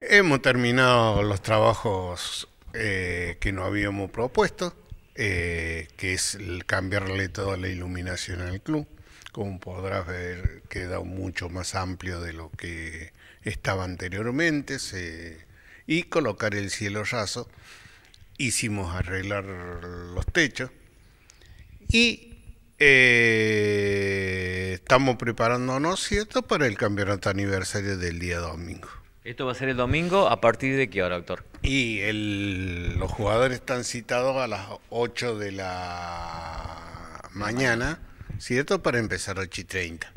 Hemos terminado los trabajos eh, que nos habíamos propuesto, eh, que es el cambiarle toda la iluminación al club. Como podrás ver, queda mucho más amplio de lo que estaba anteriormente. y colocar el cielo raso. Hicimos arreglar los techos. Y eh, estamos preparándonos, ¿cierto?, para el campeonato aniversario del día domingo. Esto va a ser el domingo, ¿a partir de qué hora, doctor? Y los jugadores están citados a las 8 de la mañana, ¿cierto? Para empezar 8 y 30.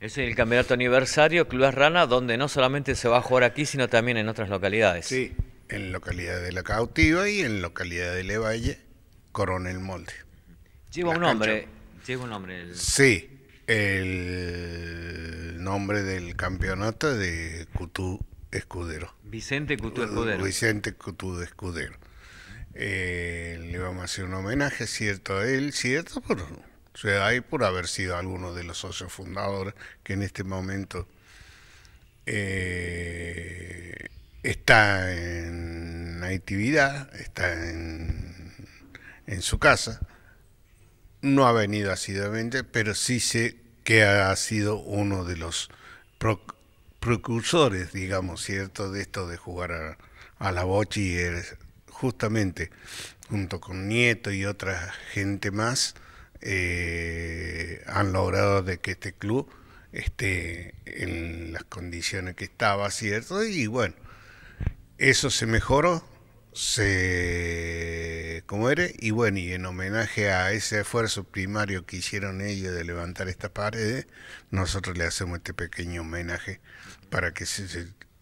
Es el campeonato aniversario Clubes Rana, donde no solamente se va a jugar aquí, sino también en otras localidades. Sí, en localidad de La Cautiva y en localidad de Levalle, Coronel Molde. Lleva un nombre, lleva un nombre. Sí, el nombre del campeonato de Cutú Escudero. Vicente Cutú Escudero. Vicente Cutú Escudero. Eh, le vamos a hacer un homenaje, cierto, a él, cierto, por, o sea, ahí por haber sido alguno de los socios fundadores que en este momento eh, está en actividad, está en, su casa. No ha venido asiduamente, pero sí sé que ha sido uno de los pro, precursores, digamos, ¿cierto? De esto de jugar a, la bochi, justamente junto con Nieto y otra gente más, eh, han logrado de que este club esté en las condiciones que estaba, ¿cierto? Y bueno, eso se mejoró, se como eres. Y bueno, y en homenaje a ese esfuerzo primario que hicieron ellos de levantar esta pared nosotros le hacemos este pequeño homenaje para que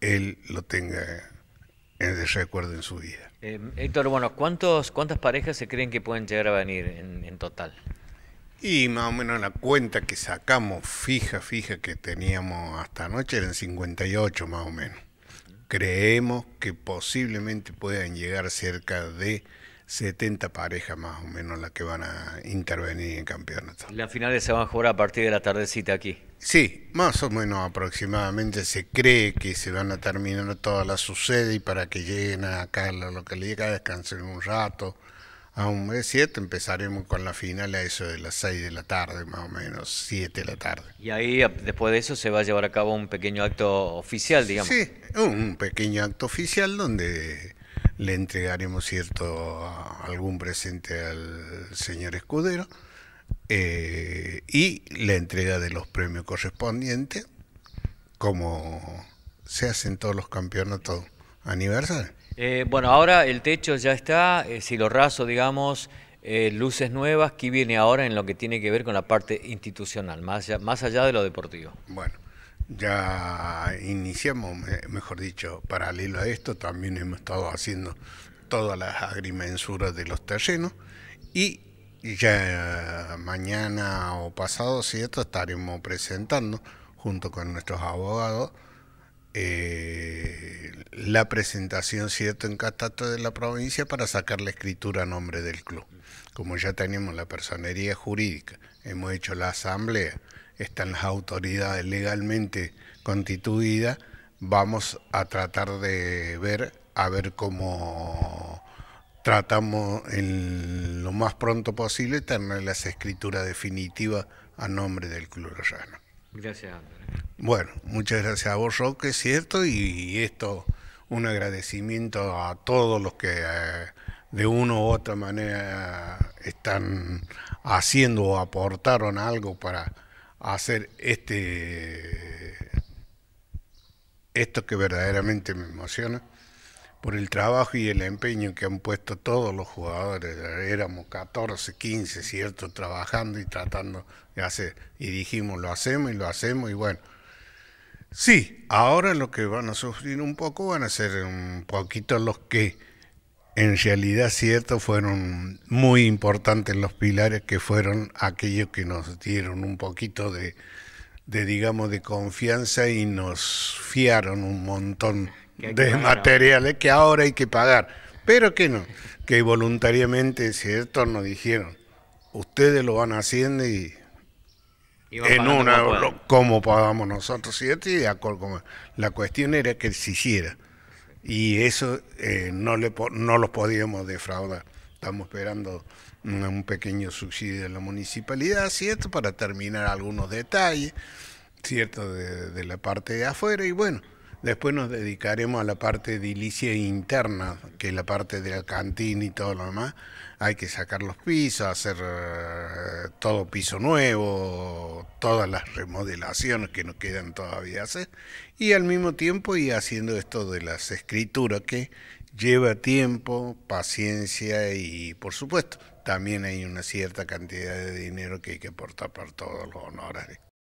él lo tenga en el recuerdo en su vida. Em, Héctor, bueno, ¿cuántos, ¿cuántas parejas se creen que pueden llegar a venir en, en total? Y más o menos la cuenta que sacamos fija, fija que teníamos hasta anoche eran 58 más o menos. Creemos que posiblemente puedan llegar cerca de 70 parejas más o menos las que van a intervenir en campeonato. Las finales se van a jugar a partir de la tardecita aquí. Sí, más o menos aproximadamente se cree que se van a terminar todas las sucede y para que lleguen acá a la localidad, descansen un rato. A un mes 7 empezaremos con la final a eso de las 6 de la tarde, más o menos, 7 de la tarde. Y ahí, después de eso, se va a llevar a cabo un pequeño acto oficial, digamos. Sí, un pequeño acto oficial donde le entregaremos cierto ah, algún presente al señor Escudero eh, y la entrega de los premios correspondientes, como se hacen todos los campeonatos aniversarios. Eh, bueno, ahora el techo ya está, eh, si lo raso, digamos, luces nuevas, ¿qué viene ahora en lo que tiene que ver con la parte institucional, más allá, más allá de lo deportivo? Bueno ya iniciamos, mejor dicho, paralelo a esto, también hemos estado haciendo todas las agrimensuras de los terrenos y ya mañana o pasado, ¿cierto? Estaremos presentando junto con nuestros abogados eh, la presentación, ¿cierto?, en catastro de la provincia para sacar la escritura a nombre del club. Como ya tenemos la personería jurídica, hemos hecho la asamblea, están las autoridades legalmente constituidas, vamos a tratar de ver a ver cómo tratamos lo más pronto posible tener las escrituras definitivas a nombre del Club Rayano. Gracias, Andrés. Bueno, muchas gracias a vos, Roque, cierto, y esto, un agradecimiento a todos los que eh, de una u otra manera están haciendo o aportaron algo para hacer este esto que verdaderamente me emociona por el trabajo y el empeño que han puesto todos los jugadores, éramos 14, 15, ¿cierto? Trabajando y tratando de hacer. Y dijimos, lo hacemos y lo hacemos y bueno. Sí, ahora lo que van a sufrir un poco van a ser un poquito los que en realidad cierto fueron muy importantes los pilares que fueron aquellos que nos dieron un poquito de, digamos de confianza y nos fiaron un montón de materiales que ahora hay que pagar pero que no que voluntariamente cierto nos dijeron ustedes lo van haciendo y en una como, pagamos nosotros cierto y de acuerdo la cuestión era que se hiciera y eso eh, no, le, no los podíamos defraudar. Estamos esperando un pequeño subsidio de la municipalidad, ¿cierto? Para terminar algunos detalles, ¿cierto? De, de la parte de afuera y bueno. Después nos dedicaremos a la parte edilicia interna, que es la parte de la cantina y todo lo demás. Hay que sacar los pisos, hacer eh, todo piso nuevo, todas las remodelaciones que nos quedan todavía hacer. Y al mismo tiempo ir haciendo esto de las escrituras, que lleva tiempo, paciencia y, por supuesto, también hay una cierta cantidad de dinero que hay que aportar para todos los honorarios.